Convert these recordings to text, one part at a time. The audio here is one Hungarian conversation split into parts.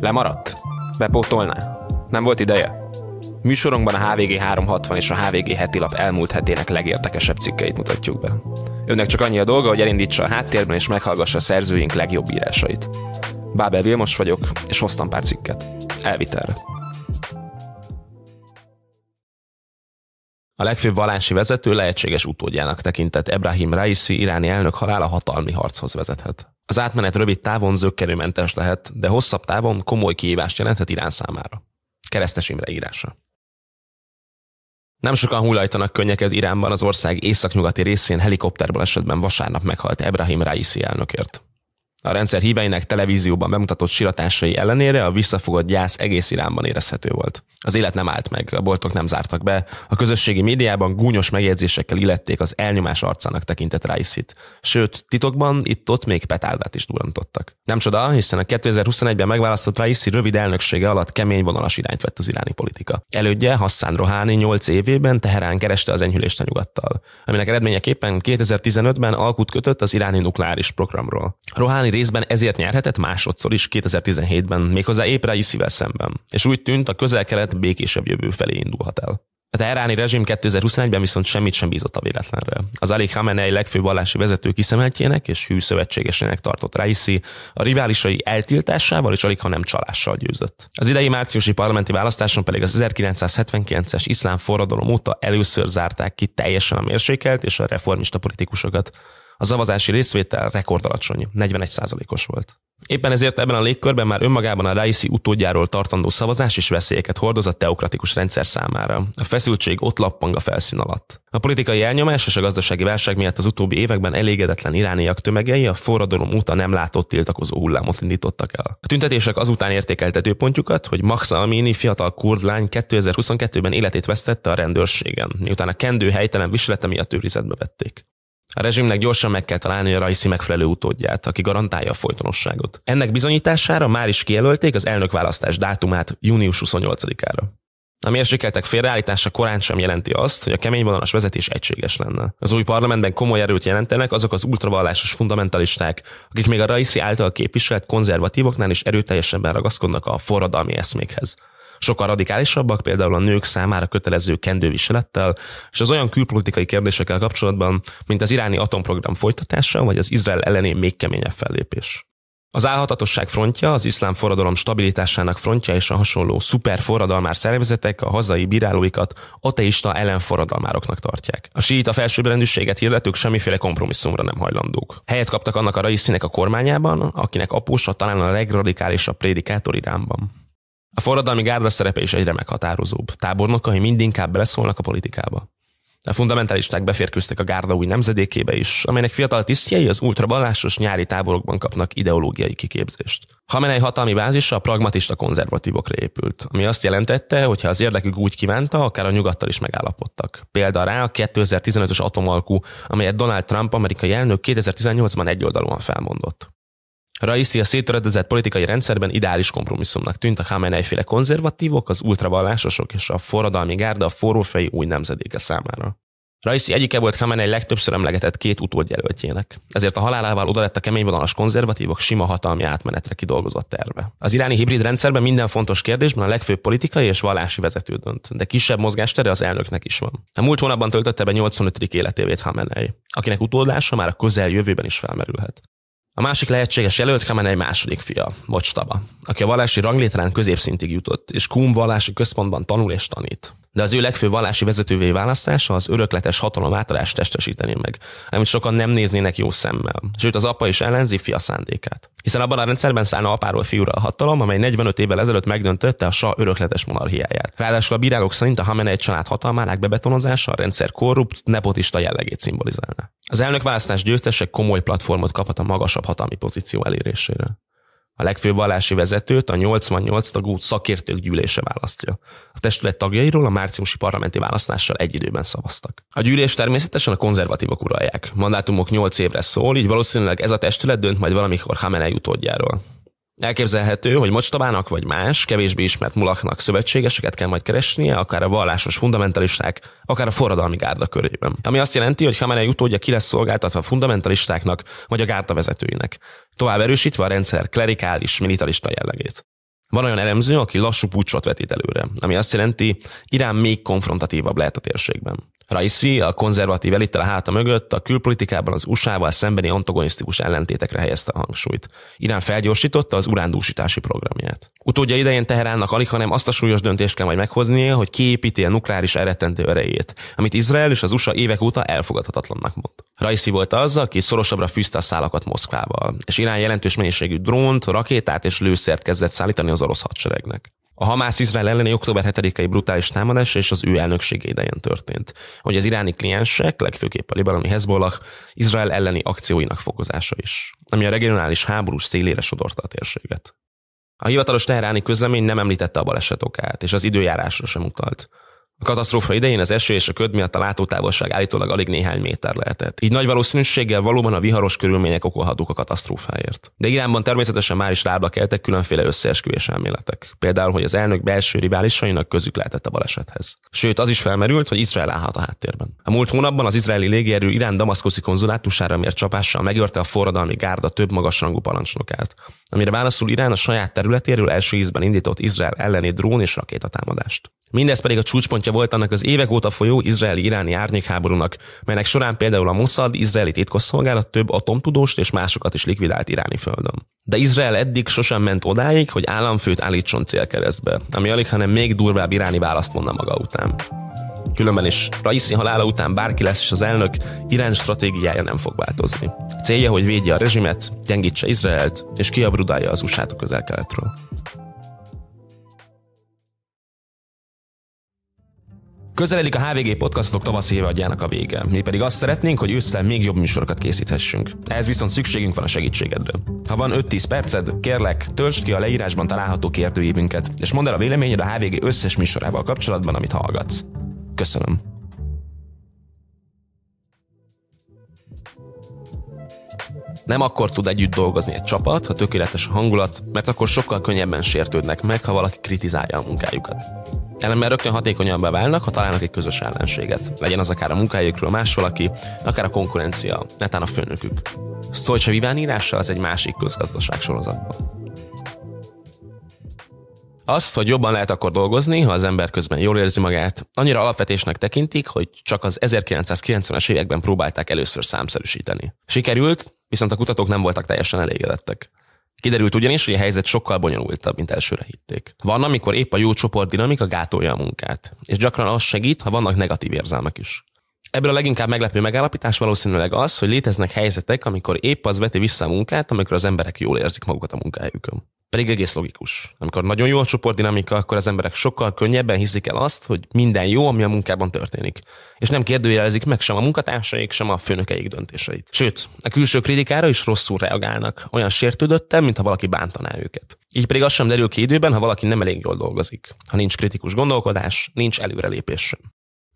Lemaradt? Bepótolná? Nem volt ideje? Műsorunkban a HVG 360 és a HVG heti lap elmúlt hetének legértekesebb cikkeit mutatjuk be. Önnek csak annyi a dolga, hogy elindítsa a háttérben és meghallgassa a szerzőink legjobb írásait. Bábel Vilmos vagyok, és hoztam pár cikket. Elvitelre. A legfőbb valási vezető lehetséges utódjának tekintett Ebrahim Raisi iráni elnök halála hatalmi harchoz vezethet. Az átmenet rövid távon zöggenőmentes lehet, de hosszabb távon komoly kihívást jelenthet Irán számára. Keresztes Imre írása. Nem sokan hullajtanak könnyeket Iránban az ország északnyugati részén helikopterből esetben vasárnap meghalt Ebrahim Raisi elnökért. A rendszer híveinek televízióban bemutatott siratásai ellenére a visszafogott gyász egész Iránban érezhető volt. Az élet nem állt meg, a boltok nem zártak be, a közösségi médiában gúnyos megjegyzésekkel illették az elnyomás arcának tekintett Rice-it. Sőt, titokban itt-ott még petárdát is durantottak. Nem csoda, hiszen a 2021-ben megválasztott Raisi rövid elnöksége alatt kemény vonalas irányt vett az iráni politika. Elődje Hassan Rohani 8 évében Teherán kereste az enyhülést a nyugattal, aminek eredményeképpen 2015-ben alkut kötött az iráni nukleáris programról. Rohani részben ezért nyerhetett másodszor is 2017-ben, méghozzá épp szívvel szemben. És úgy tűnt, a közel-kelet békésebb jövő felé indulhat el. A teheráni rezsim 2021-ben viszont semmit sem bízott a véletlenre. Az Ali Khamenei legfőbb vallási vezető kiszemeltjének és hű szövetségesének tartott Raisi, a riválisai eltiltásával és alig, ha nem csalással győzött. Az idei márciusi parlamenti választáson pedig az 1979-es iszlám forradalom óta először zárták ki teljesen a mérsékelt és a reformista politikusokat a szavazási részvétel rekord alacsony, 41%-os volt. Éppen ezért ebben a légkörben már önmagában a Raisi utódjáról tartandó szavazás is veszélyeket hordoz a teokratikus rendszer számára. A feszültség ott lappang a felszín alatt. A politikai elnyomás és a gazdasági válság miatt az utóbbi években elégedetlen irániak tömegei a forradalom óta nem látott tiltakozó hullámot indítottak el. A tüntetések azután értékeltető pontjukat, hogy Maxa Amini fiatal kurd lány 2022-ben életét vesztette a rendőrségen, miután a kendő helytelen viselete miatt őrizetbe vették. A rezsimnek gyorsan meg kell találni a Rajsi megfelelő utódját, aki garantálja a folytonosságot. Ennek bizonyítására már is kijelölték az elnökválasztás dátumát június 28-ára. A mérsékeltek félreállítása korán sem jelenti azt, hogy a keményvonalas vezetés egységes lenne. Az új parlamentben komoly erőt jelentenek azok az ultravallásos fundamentalisták, akik még a Raisi által képviselt konzervatívoknál is erőteljesebben ragaszkodnak a forradalmi eszmékhez sokkal radikálisabbak, például a nők számára kötelező kendőviselettel, és az olyan külpolitikai kérdésekkel kapcsolatban, mint az iráni atomprogram folytatása, vagy az Izrael elleni még keményebb fellépés. Az álhatatosság frontja, az iszlám forradalom stabilitásának frontja és a hasonló szuper forradalmár szervezetek a hazai bírálóikat ateista ellenforradalmároknak tartják. A a felsőbbrendűséget hirdetők semmiféle kompromisszumra nem hajlandók. Helyet kaptak annak a raiszinek a kormányában, akinek apósa talán a legradikálisabb prédikátor Iránban. A forradalmi gárda szerepe is egyre meghatározóbb. Tábornokai mindinkább beleszólnak a politikába. A fundamentalisták beférkőztek a gárda új nemzedékébe is, amelynek fiatal tisztjei az ultraballásos nyári táborokban kapnak ideológiai kiképzést. Hamenei hatalmi bázisa a pragmatista konzervatívokra épült, ami azt jelentette, hogy ha az érdekük úgy kívánta, akár a nyugattal is megállapodtak. Példa rá a 2015-ös atomalkú, amelyet Donald Trump amerikai elnök 2018-ban egyoldalúan felmondott. Raisi a szétöredezett politikai rendszerben ideális kompromisszumnak tűnt a hamenei féle konzervatívok, az ultravallásosok és a forradalmi gárda a forrófejű új nemzedéke számára. Raisi egyike volt hamenei legtöbbször emlegetett két utódjelöltjének, ezért a halálával oda lett a keményvonalas konzervatívok sima hatalmi átmenetre kidolgozott terve. Az iráni hibrid rendszerben minden fontos kérdésben a legfőbb politikai és vallási vezető dönt, de kisebb mozgástere az elnöknek is van. A múlt hónapban töltötte be 85. életévét hamenei, akinek utódlása már a közeljövőben is felmerülhet. A másik lehetséges jelölt Kamen egy második fia, Bocstaba, aki a vallási ranglétrán középszintig jutott, és Kum vallási központban tanul és tanít de az ő legfőbb vallási vezetővé választása az örökletes hatalom átadást testesíteni meg, amit sokan nem néznének jó szemmel. Sőt, az apa is ellenzi fia szándékát. Hiszen abban a rendszerben szállna apáról fiúra a hatalom, amely 45 évvel ezelőtt megdöntötte a sa örökletes monarchiáját. Ráadásul a bírálók szerint a egy család hatalmának bebetonozása a rendszer korrupt, nepotista jellegét szimbolizálna. Az elnök választás győztesek komoly platformot kaphat a magasabb hatalmi pozíció elérésére. A legfőbb vallási vezetőt a 88 tagú szakértők gyűlése választja. A testület tagjairól a márciusi parlamenti választással egy időben szavaztak. A gyűlés természetesen a konzervatívok uralják. Mandátumok 8 évre szól, így valószínűleg ez a testület dönt majd valamikor Hamenei utódjáról. Elképzelhető, hogy mocstobának vagy más, kevésbé ismert mulaknak szövetségeseket kell majd keresnie, akár a vallásos fundamentalisták, akár a forradalmi gárda körében. Ami azt jelenti, hogy Hamenei utódja ki lesz szolgáltatva a fundamentalistáknak vagy a gárda vezetőinek, tovább erősítve a rendszer klerikális, militarista jellegét. Van olyan elemző, aki lassú pucsot vetít előre, ami azt jelenti, Irán még konfrontatívabb lehet a térségben. Raisi a konzervatív elittel a háta mögött a külpolitikában az USA-val szembeni antagonisztikus ellentétekre helyezte a hangsúlyt. Irán felgyorsította az urándúsítási programját. Utódja idején Teheránnak alig, hanem azt a súlyos döntést kell majd meghoznia, hogy kiépíti a nukleáris elrettentő erejét, amit Izrael és az USA évek óta elfogadhatatlannak mond. Raisi volt az, aki szorosabbra fűzte a szálakat Moszkvával, és Irán jelentős mennyiségű drónt, rakétát és lőszert kezdett szállítani az orosz hadseregnek. A Hamász Izrael elleni október 7-i brutális támadás és az ő elnöksége idején történt, hogy az iráni kliensek, legfőképp a libanoni Hezbollah, Izrael elleni akcióinak fokozása is, ami a regionális háborús szélére sodorta a térséget. A hivatalos teheráni közlemény nem említette a baleset okát, és az időjárásra sem utalt. A katasztrófa idején az eső és a köd miatt a látótávolság állítólag alig néhány méter lehetett. Így nagy valószínűséggel valóban a viharos körülmények okolhatók a katasztrófáért. De Iránban természetesen már is lábra keltek különféle összeesküvés elméletek. Például, hogy az elnök belső riválisainak közük lehetett a balesethez. Sőt, az is felmerült, hogy Izrael állhat a háttérben. A múlt hónapban az izraeli légierő Irán damaszkoszi konzulátusára mért csapással megörte a forradalmi gárda több magasrangú parancsnokát, amire válaszul Irán a saját területéről első ízben indított Izrael elleni drón és rakétatámadást. Mindez pedig a csúcspontja volt annak az évek óta folyó izraeli-iráni árnyékháborúnak, melynek során például a Mossad izraeli titkosszolgálat több atomtudóst és másokat is likvidált iráni földön. De Izrael eddig sosem ment odáig, hogy államfőt állítson célkeresztbe, ami alig hanem még durvább iráni választ vonna maga után. Különben is Raisi halála után bárki lesz is az elnök, Irán stratégiája nem fog változni. Célja, hogy védje a rezsimet, gyengítse Izraelt és kiabrudálja az USA-t a közel-keletről. Közeledik a HVG podcastok tavaszi évadjának a vége. Mi pedig azt szeretnénk, hogy ősszel még jobb műsorokat készíthessünk. Ehhez viszont szükségünk van a segítségedre. Ha van 5-10 perced, kérlek, töltsd ki a leírásban található kérdőívünket, és mondd el a véleményed a HVG összes műsorával kapcsolatban, amit hallgatsz. Köszönöm. Nem akkor tud együtt dolgozni egy csapat, ha tökéletes a hangulat, mert akkor sokkal könnyebben sértődnek meg, ha valaki kritizálja a munkájukat. Ellenben rögtön hatékonyabbá válnak, ha találnak egy közös ellenséget. Legyen az akár a munkájukról más valaki, akár a konkurencia, netán a főnökük. Sztolcsa Viván írása az egy másik közgazdaság sorozatban. Azt, hogy jobban lehet akkor dolgozni, ha az ember közben jól érzi magát, annyira alapvetésnek tekintik, hogy csak az 1990-es években próbálták először számszerűsíteni. Sikerült, viszont a kutatók nem voltak teljesen elégedettek. Kiderült ugyanis, hogy a helyzet sokkal bonyolultabb, mint elsőre hitték. Van, amikor épp a jó csoport dinamika gátolja a munkát, és gyakran az segít, ha vannak negatív érzelmek is. Ebből a leginkább meglepő megállapítás valószínűleg az, hogy léteznek helyzetek, amikor épp az veti vissza a munkát, amikor az emberek jól érzik magukat a munkájukon. Pedig egész logikus. Amikor nagyon jó a csoportdinamika, akkor az emberek sokkal könnyebben hiszik el azt, hogy minden jó, ami a munkában történik. És nem kérdőjelezik meg sem a munkatársaik, sem a főnökeik döntéseit. Sőt, a külső kritikára is rosszul reagálnak, olyan sértődöttem, mintha valaki bántaná őket. Így pedig az sem derül ki időben, ha valaki nem elég jól dolgozik. Ha nincs kritikus gondolkodás, nincs előrelépés sem.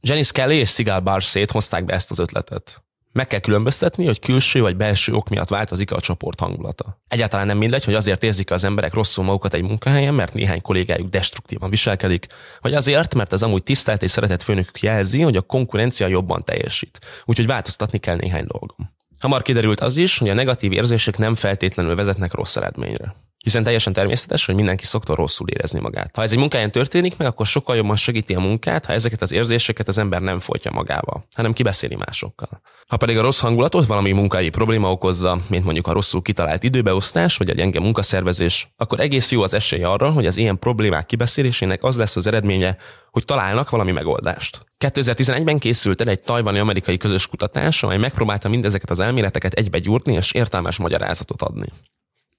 Janice Kelly és Sigal Barr hozták be ezt az ötletet. Meg kell különböztetni, hogy külső vagy belső ok miatt változik a csoport hangulata. Egyáltalán nem mindegy, hogy azért érzik az emberek rosszul magukat egy munkahelyen, mert néhány kollégájuk destruktívan viselkedik, vagy azért, mert az amúgy tisztelt és szeretett főnökük jelzi, hogy a konkurencia jobban teljesít. Úgyhogy változtatni kell néhány dolgom. Hamar kiderült az is, hogy a negatív érzések nem feltétlenül vezetnek rossz eredményre hiszen teljesen természetes, hogy mindenki szokta rosszul érezni magát. Ha ez egy munkáján történik meg, akkor sokkal jobban segíti a munkát, ha ezeket az érzéseket az ember nem folytja magával, hanem kibeszéli másokkal. Ha pedig a rossz hangulatot valami munkai probléma okozza, mint mondjuk a rosszul kitalált időbeosztás vagy a gyenge munkaszervezés, akkor egész jó az esély arra, hogy az ilyen problémák kibeszélésének az lesz az eredménye, hogy találnak valami megoldást. 2011-ben készült el egy tajvani-amerikai közös kutatás, amely megpróbálta mindezeket az elméleteket egybegyúrni és értelmes magyarázatot adni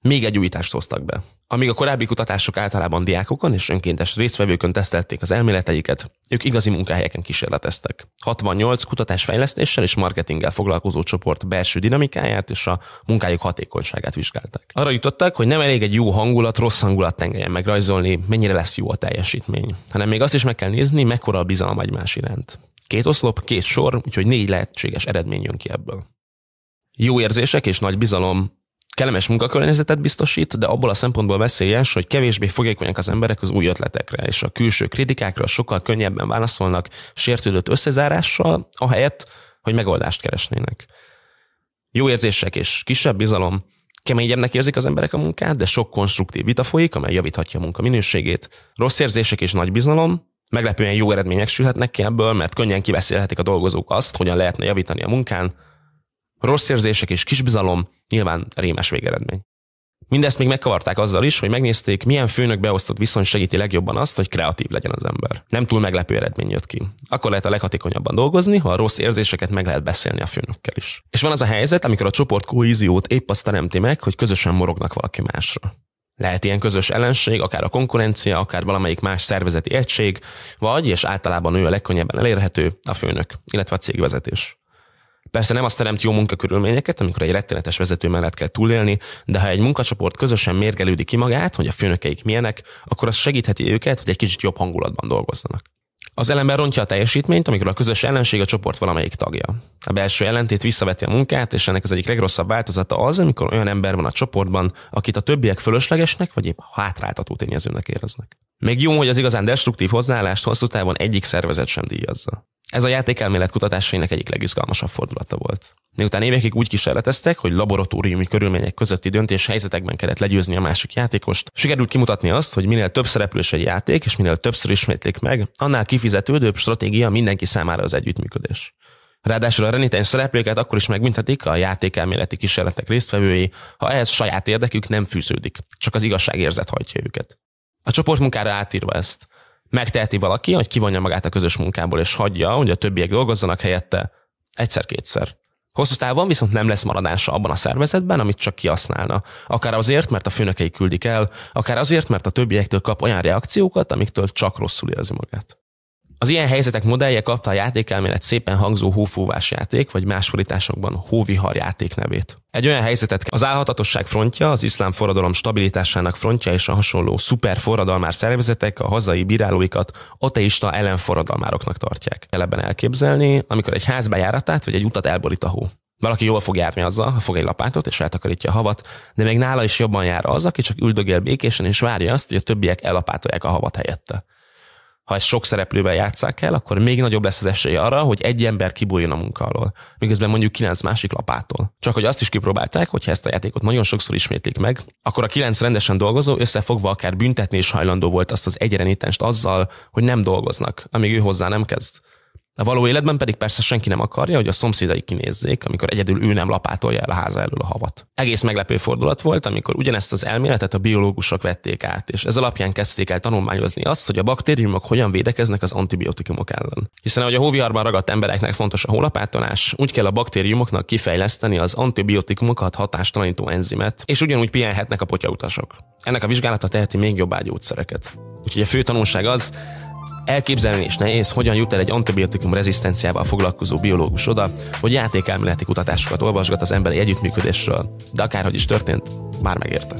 még egy újítást hoztak be. Amíg a korábbi kutatások általában diákokon és önkéntes résztvevőkön tesztelték az elméleteiket, ők igazi munkahelyeken kísérleteztek. 68 kutatásfejlesztéssel és marketinggel foglalkozó csoport belső dinamikáját és a munkájuk hatékonyságát vizsgálták. Arra jutottak, hogy nem elég egy jó hangulat, rossz hangulat tengelyen megrajzolni, mennyire lesz jó a teljesítmény, hanem még azt is meg kell nézni, mekkora a bizalom egymás iránt. Két oszlop, két sor, úgyhogy négy lehetséges eredmény jön ki ebből. Jó érzések és nagy bizalom kellemes munkakörnyezetet biztosít, de abból a szempontból veszélyes, hogy kevésbé fogékonyak az emberek az új ötletekre, és a külső kritikákra sokkal könnyebben válaszolnak sértődött összezárással, ahelyett, hogy megoldást keresnének. Jó érzések és kisebb bizalom Keményebbnek érzik az emberek a munkát, de sok konstruktív vita folyik, amely javíthatja a munka minőségét. Rossz érzések és nagy bizalom, meglepően jó eredmények sülhetnek ki ebből, mert könnyen kiveszélhetik a dolgozók azt, hogyan lehetne javítani a munkán, Rossz érzések és kisbizalom, nyilván rémes végeredmény. Mindezt még megkavarták azzal is, hogy megnézték, milyen főnök beosztott viszony segíti legjobban azt, hogy kreatív legyen az ember. Nem túl meglepő eredmény jött ki. Akkor lehet a leghatékonyabban dolgozni, ha a rossz érzéseket meg lehet beszélni a főnökkel is. És van az a helyzet, amikor a csoport kohéziót épp azt teremti meg, hogy közösen morognak valaki másra. Lehet ilyen közös ellenség, akár a konkurencia, akár valamelyik más szervezeti egység, vagy, és általában ő a legkönnyebben elérhető, a főnök, illetve a cégvezetés. Persze nem azt teremt jó munkakörülményeket, amikor egy rettenetes vezető mellett kell túlélni, de ha egy munkacsoport közösen mérgelődik ki magát, hogy a főnökeik milyenek, akkor az segítheti őket, hogy egy kicsit jobb hangulatban dolgozzanak. Az ellenben rontja a teljesítményt, amikor a közös ellenség a csoport valamelyik tagja. A belső ellentét visszaveti a munkát, és ennek az egyik legrosszabb változata az, amikor olyan ember van a csoportban, akit a többiek fölöslegesnek, vagy épp hátráltató tényezőnek éreznek. Még jó, hogy az igazán destruktív hozzáállást hosszú távon egyik szervezet sem díjazza. Ez a játékelmélet kutatásainak egyik legizgalmasabb fordulata volt. Miután évekig úgy kísérleteztek, hogy laboratóriumi körülmények közötti döntés helyzetekben kellett legyőzni a másik játékost, sikerült kimutatni azt, hogy minél több szereplős egy játék, és minél többször ismétlik meg, annál kifizetődőbb stratégia mindenki számára az együttműködés. Ráadásul a renitens szereplőket akkor is megbüntetik a játékelméleti kísérletek résztvevői, ha ehhez saját érdekük nem fűződik, csak az igazságérzet hajtja őket a csoportmunkára átírva ezt megteheti valaki, hogy kivonja magát a közös munkából, és hagyja, hogy a többiek dolgozzanak helyette egyszer-kétszer. Hosszú távon viszont nem lesz maradása abban a szervezetben, amit csak kihasználna. Akár azért, mert a főnökei küldik el, akár azért, mert a többiektől kap olyan reakciókat, amiktől csak rosszul érzi magát. Az ilyen helyzetek modellje kapta a játékelmélet szépen hangzó hófúvás játék, vagy más fordításokban hóvihar játék nevét. Egy olyan helyzetet az álhatatosság frontja, az iszlám forradalom stabilitásának frontja és a hasonló szuper forradalmár szervezetek a hazai bírálóikat ateista ellenforradalmároknak tartják. Kell ebben elképzelni, amikor egy ház bejáratát vagy egy utat elborít a hó. Valaki jól fog járni azzal, ha fog egy lapátot és eltakarítja a havat, de még nála is jobban jár az, aki csak üldögél békésen és várja azt, hogy a többiek ellapátolják a havat helyette ha ezt sok szereplővel játszák el, akkor még nagyobb lesz az esély arra, hogy egy ember kibújjon a munka alól, miközben mondjuk kilenc másik lapától. Csak hogy azt is kipróbálták, hogy ezt a játékot nagyon sokszor ismétlik meg, akkor a kilenc rendesen dolgozó összefogva akár büntetni is hajlandó volt azt az egyrenítést azzal, hogy nem dolgoznak, amíg ő hozzá nem kezd. A való életben pedig persze senki nem akarja, hogy a szomszédai kinézzék, amikor egyedül ő nem lapátolja el a háza elől a havat. Egész meglepő fordulat volt, amikor ugyanezt az elméletet a biológusok vették át, és ez alapján kezdték el tanulmányozni azt, hogy a baktériumok hogyan védekeznek az antibiotikumok ellen. Hiszen ahogy a hóviharban ragadt embereknek fontos a hólapátolás, úgy kell a baktériumoknak kifejleszteni az antibiotikumokat hatástalanító enzimet, és ugyanúgy pihenhetnek a potyautasok. Ennek a vizsgálata teheti még jobbá gyógyszereket. Úgyhogy a fő tanulság az, Elképzelni is nehéz, hogyan jut el egy antibiotikum rezisztenciával foglalkozó biológus oda, hogy játékelméleti kutatásokat olvasgat az emberi együttműködésről, de akárhogy is történt, már megérte.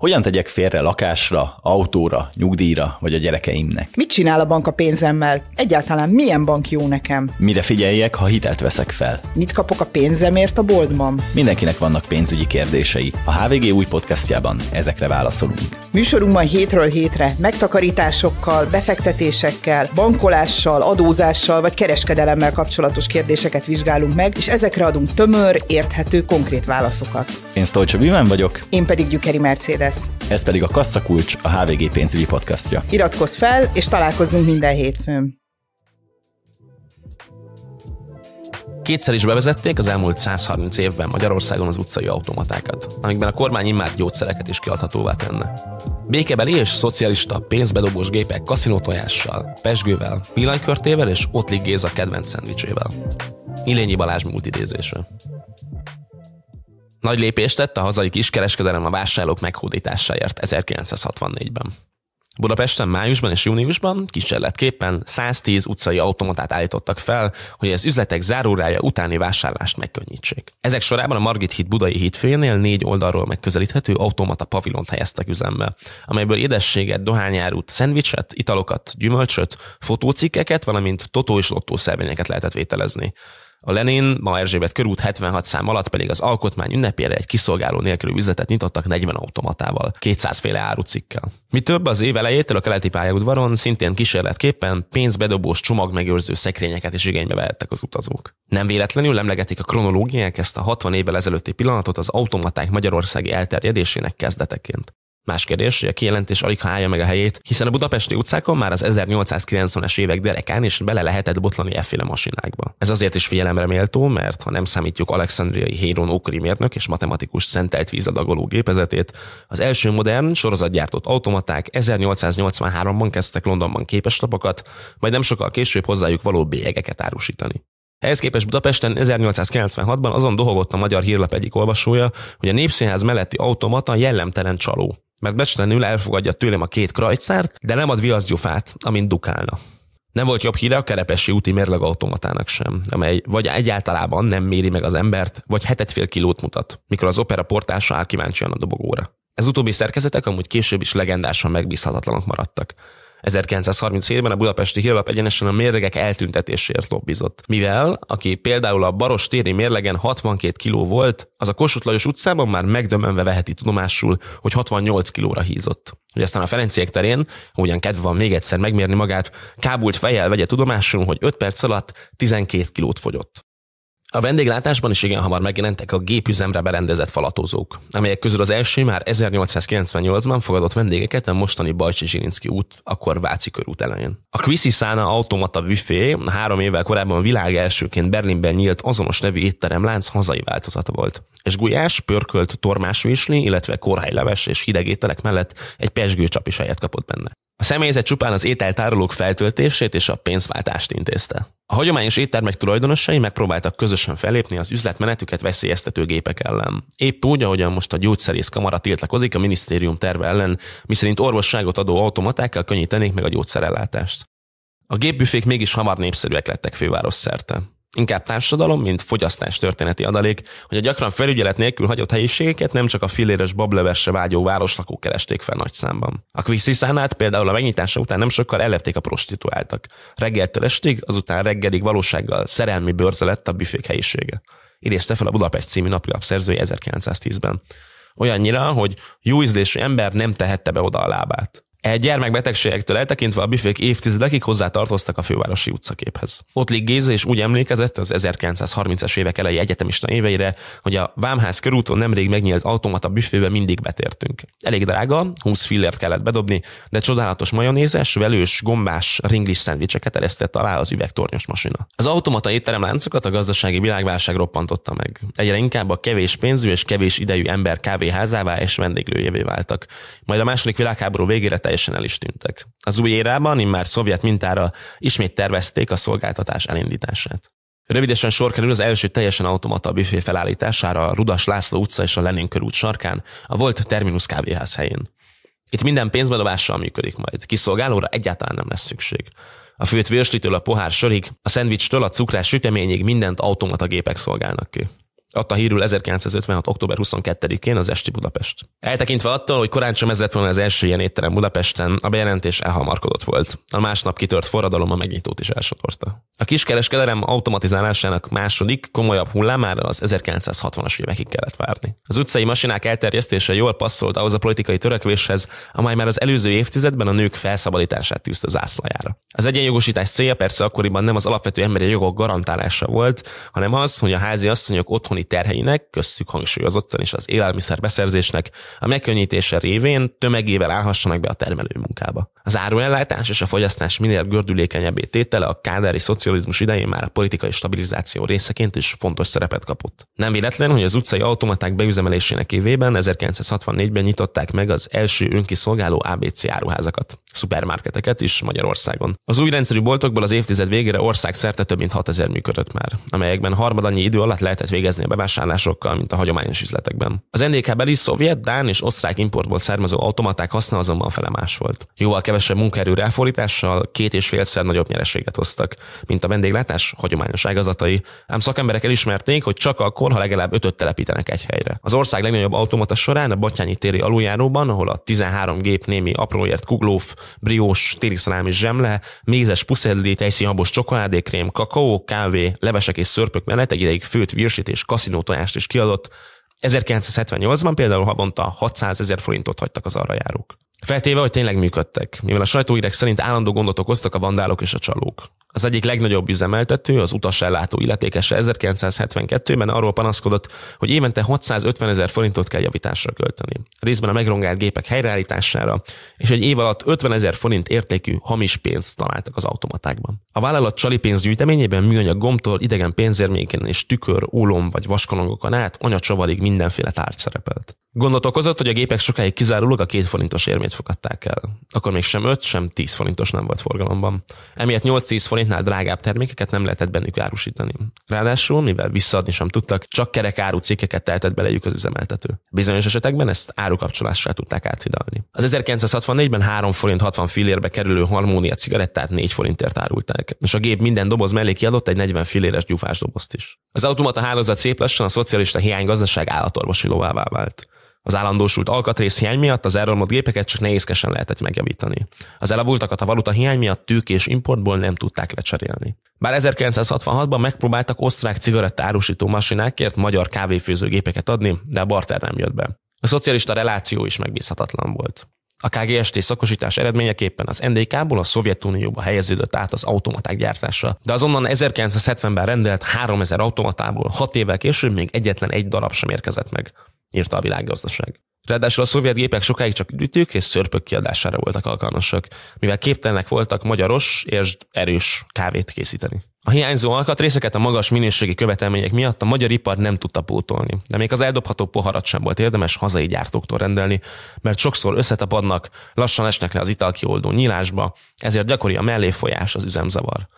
Hogyan tegyek félre lakásra, autóra, nyugdíjra vagy a gyerekeimnek? Mit csinál a bank a pénzemmel? Egyáltalán milyen bank jó nekem? Mire figyeljek, ha hitelt veszek fel? Mit kapok a pénzemért a boltban? Mindenkinek vannak pénzügyi kérdései. A HVG új podcastjában ezekre válaszolunk. Műsorunkban hétről hétre megtakarításokkal, befektetésekkel, bankolással, adózással vagy kereskedelemmel kapcsolatos kérdéseket vizsgálunk meg, és ezekre adunk tömör, érthető, konkrét válaszokat. Én Stolcsa Bűven vagyok. Én pedig Gyükeri Mercedes lesz. Ez pedig a Kasszakulcs, a HVG pénzügyi podcastja. Iratkozz fel, és találkozunk minden hétfőn. Kétszer is bevezették az elmúlt 130 évben Magyarországon az utcai automatákat, amikben a kormány immár gyógyszereket is kiadhatóvá tenne. Békebeli és szocialista pénzbedobós gépek kaszinótojással, pesgővel, villanykörtével és Ottlik Géza kedvenc szendvicsével. Ilényi Balázs múlt idézése. Nagy lépést tett a hazai kiskereskedelem a vásárlók meghódításáért 1964-ben. Budapesten májusban és júniusban kísérletképpen 110 utcai automatát állítottak fel, hogy az üzletek zárórája utáni vásárlást megkönnyítsék. Ezek sorában a Margit híd budai hídfélnél négy oldalról megközelíthető automata pavilont helyeztek üzembe, amelyből édességet, dohányárut, szendvicset, italokat, gyümölcsöt, fotócikkeket, valamint totó és lottó szervényeket lehetett vételezni. A Lenin, ma Erzsébet körút 76 szám alatt pedig az alkotmány ünnepére egy kiszolgáló nélkülű üzletet nyitottak 40 automatával, 200 féle árucikkel. Mi több, az év elejétől a keleti pályaudvaron szintén kísérletképpen pénzbedobós csomag megőrző szekrényeket is igénybe vehettek az utazók. Nem véletlenül emlegetik a kronológiák ezt a 60 évvel ezelőtti pillanatot az automaták magyarországi elterjedésének kezdeteként. Más kérdés, hogy a kijelentés alig állja meg a helyét, hiszen a budapesti utcákon már az 1890-es évek derekán is bele lehetett botlani efféle masinákba. Ez azért is figyelemre méltó, mert ha nem számítjuk alexandriai Héron ókori mérnök és matematikus szentelt vízadagoló gépezetét, az első modern, sorozatgyártott automaták 1883-ban kezdtek Londonban lapokat, majd nem sokkal később hozzájuk való bélyegeket árusítani. Ehhez képest Budapesten 1896-ban azon dohogott a magyar hírlap egyik olvasója, hogy a Népszínház melletti automata jellemtelen csaló, mert becsetlenül elfogadja tőlem a két krajcárt, de nem ad viaszgyufát, amint dukálna. Nem volt jobb híre a kerepesi úti mérlegautomatának sem, amely vagy egyáltalában nem méri meg az embert, vagy hetet fél kilót mutat, mikor az opera portása áll kíváncsian a dobogóra. Ez utóbbi szerkezetek amúgy később is legendásan megbízhatatlanok maradtak. 1937-ben a budapesti hírlap egyenesen a mérlegek eltüntetésért lobbizott. Mivel, aki például a Baros téri mérlegen 62 kiló volt, az a Kossuth Lajos utcában már megdömenve veheti tudomásul, hogy 68 kilóra hízott. Hogy aztán a Ferenciek terén, ugyan kedve van még egyszer megmérni magát, kábult fejjel vegye tudomásul, hogy 5 perc alatt 12 kilót fogyott. A vendéglátásban is igen hamar megjelentek a gépüzemre berendezett falatozók, amelyek közül az első már 1898-ban fogadott vendégeket a mostani Bajcsi Zsirinszki út, akkor Váci körút elején. A Quisi Szána Automata Büfé három évvel korábban világ elsőként Berlinben nyílt azonos nevű lánc hazai változata volt, és gulyás, pörkölt, vésli, illetve korhelyleves és hideg ételek mellett egy pesgőcsap is helyet kapott benne. A személyzet csupán az ételtárolók feltöltését és a pénzváltást intézte. A hagyományos éttermek tulajdonosai megpróbáltak közösen felépni az üzletmenetüket veszélyeztető gépek ellen. Épp úgy, ahogyan most a gyógyszerész kamara tiltakozik a minisztérium terve ellen, miszerint orvosságot adó automatákkal könnyítenék meg a gyógyszerellátást. A gépbüfék mégis hamar népszerűek lettek főváros szerte inkább társadalom, mint fogyasztás történeti adalék, hogy a gyakran felügyelet nélkül hagyott helyiségeket nem csak a filléres bablevesre vágyó városlakók keresték fel nagy számban. A Quixiszánát például a megnyitása után nem sokkal ellepték a prostituáltak. Reggeltől estig, azután reggelig valósággal szerelmi bőrze lett a büfék helyisége. Idézte fel a Budapest című napilap szerzője 1910-ben. Olyannyira, hogy jó ízlésű ember nem tehette be oda a lábát. Egy gyermekbetegségektől eltekintve a büfék évtizedekig hozzátartoztak a fővárosi utcaképhez. Ott Géza is úgy emlékezett az 1930-es évek elejé egyetemista éveire, hogy a Vámház körúton nemrég megnyílt automata büfébe mindig betértünk. Elég drága, 20 fillért kellett bedobni, de csodálatos majonézes, velős, gombás, ringlis szendvicseket eresztett alá az üvegtornyos masina. Az automata étterem láncokat a gazdasági világválság roppantotta meg. Egyre inkább a kevés pénzű és kevés idejű ember kávéházává és vendéglőjévé váltak. Majd a második világháború végére teljesen el is tűntek. Az új érában immár szovjet mintára ismét tervezték a szolgáltatás elindítását. Rövidesen sor kerül az első teljesen automata büfé felállítására a Rudas László utca és a Lenin körút sarkán, a volt Terminus kávéház helyén. Itt minden pénzbedobással működik majd, kiszolgálóra egyáltalán nem lesz szükség. A főt vörslitől a pohár sörig, a szendvicstől a cukrás süteményig mindent automata gépek szolgálnak ki adta hírül 1956. október 22-én az Esti Budapest. Eltekintve attól, hogy korán sem ez lett volna az első ilyen étterem Budapesten, a bejelentés elhamarkodott volt. A másnap kitört forradalom a megnyitót is elsodorta. A kiskereskedelem automatizálásának második, komolyabb hullámára az 1960-as évekig kellett várni. Az utcai masinák elterjesztése jól passzolt ahhoz a politikai törekvéshez, amely már az előző évtizedben a nők felszabadítását tűzte zászlajára. Az egyenjogosítás célja persze akkoriban nem az alapvető emberi jogok garantálása volt, hanem az, hogy a házi asszonyok otthoni tulajdoni terheinek, köztük hangsúlyozottan is az élelmiszer beszerzésnek, a megkönnyítése révén tömegével állhassanak be a termelő munkába. Az áruellátás és a fogyasztás minél gördülékenyebbé tétele a kádári szocializmus idején már a politikai stabilizáció részeként is fontos szerepet kapott. Nem véletlen, hogy az utcai automaták beüzemelésének évében 1964-ben nyitották meg az első önkiszolgáló ABC áruházakat, szupermarketeket is Magyarországon. Az új rendszerű boltokból az évtized végére országszerte több mint 6000 működött már, amelyekben harmadannyi idő alatt lehetett végezni a bevásárlásokkal, mint a hagyományos üzletekben. Az NDK beli szovjet, dán és osztrák importból származó automaták haszna azonban fele más volt. Jóval kevesebb munkaerő ráfordítással két és félszer nagyobb nyereséget hoztak, mint a vendéglátás hagyományos ágazatai, ám szakemberek elismerték, hogy csak akkor, ha legalább ötöt telepítenek egy helyre. Az ország legnagyobb automata során a Batyányi téri aluljáróban, ahol a 13 gép némi apróért kuglóf, briós, téli szalámi zsemle, mézes puszedli, tejszínhabos csokoládékrém, kakaó, kávé, levesek és szörpök mellett egy ideig főt virsít és kaszinó tojást is kiadott. 1978-ban például havonta 600 ezer forintot hagytak az arra járók. Feltéve, hogy tényleg működtek, mivel a sajtóírek szerint állandó gondot okoztak a vandálok és a csalók az egyik legnagyobb üzemeltető, az utasellátó illetékese 1972-ben arról panaszkodott, hogy évente 650 ezer forintot kell javításra költeni. Részben a megrongált gépek helyreállítására, és egy év alatt 50 ezer forint értékű hamis pénzt találtak az automatákban. A vállalat csali pénzgyűjteményében műanyag gomtól, idegen pénzérméken és tükör, ólom vagy vaskalongokon át anyacsavarig mindenféle tárgy szerepelt. Gondot okozott, hogy a gépek sokáig kizárólag a két forintos érmét fogadták el. Akkor még sem 5, sem 10 forintos nem volt forgalomban. Emiatt 8-10 forint forintnál drágább termékeket nem lehetett bennük árusítani. Ráadásul, mivel visszaadni sem tudtak, csak kerek áru cikkeket tehetett belejük az üzemeltető. Bizonyos esetekben ezt árukapcsolásra tudták áthidalni. Az 1964-ben 3 forint 60 fillérbe kerülő harmónia cigarettát 4 forintért árulták, és a gép minden doboz mellé kiadott egy 40 filléres gyufás dobozt is. Az automata hálózat szép lassan a szocialista hiánygazdaság állatorvosi lovává vált. Az állandósult alkatrész hiány miatt az elromlott gépeket csak nehézkesen lehetett megjavítani. Az elavultakat a valuta hiány miatt tűk és importból nem tudták lecserélni. Bár 1966-ban megpróbáltak osztrák cigaretta árusító masinákért magyar kávéfőzőgépeket adni, de a barter nem jött be. A szocialista reláció is megbízhatatlan volt. A KGST szakosítás eredményeképpen az NDK-ból a Szovjetunióba helyeződött át az automaták gyártása, de azonnan 1970-ben rendelt 3000 automatából 6 évvel később még egyetlen egy darab sem érkezett meg írta a világgazdaság. Ráadásul a szovjet gépek sokáig csak ütők és szörpök kiadására voltak alkalmasak, mivel képtelenek voltak magyaros és erős kávét készíteni. A hiányzó alkatrészeket a magas minőségi követelmények miatt a magyar ipar nem tudta pótolni, de még az eldobható poharat sem volt érdemes hazai gyártóktól rendelni, mert sokszor összetapadnak, lassan esnek le az italkioldó nyílásba, ezért gyakori a melléfolyás, az üzemzavar.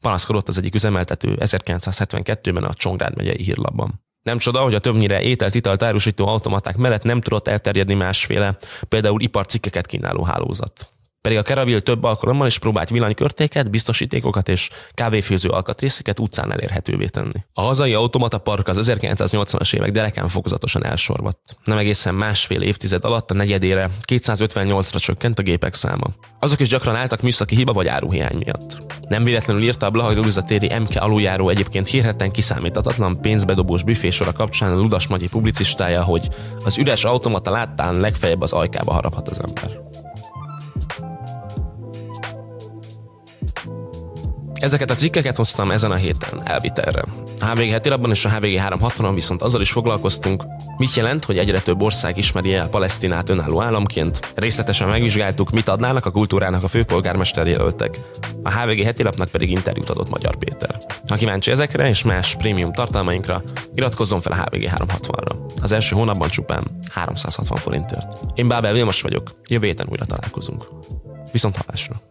Panaszkodott az egyik üzemeltető 1972-ben a Csongrád megyei hírlapban. Nem csoda, hogy a többnyire ételt italt árusító automaták mellett nem tudott elterjedni másféle, például iparcikkeket kínáló hálózat pedig a Keravil több alkalommal is próbált villanykörtéket, biztosítékokat és kávéfőző alkatrészeket utcán elérhetővé tenni. A hazai automata park az 1980-as évek derekán fokozatosan elsorvadt. Nem egészen másfél évtized alatt a negyedére 258-ra csökkent a gépek száma. Azok is gyakran álltak műszaki hiba vagy áruhiány miatt. Nem véletlenül írta a Blahaj Luisa téri MK aluljáró egyébként hírhetten kiszámíthatatlan pénzbedobós büfésora kapcsán a Ludas Magyi publicistája, hogy az üres automata láttán legfeljebb az ajkába haraphat az ember. Ezeket a cikkeket hoztam ezen a héten erre. A HVG heti labban és a HVG 360-on viszont azzal is foglalkoztunk, mit jelent, hogy egyre több ország ismeri el Palesztinát önálló államként. Részletesen megvizsgáltuk, mit adnának a kultúrának a főpolgármester jelöltek. A HVG heti lapnak pedig interjút adott Magyar Péter. Ha kíváncsi ezekre és más prémium tartalmainkra, iratkozzon fel a HVG 360-ra. Az első hónapban csupán 360 forintért. Én Bábel Vilmos vagyok, jövő héten újra találkozunk. Viszont hallásra!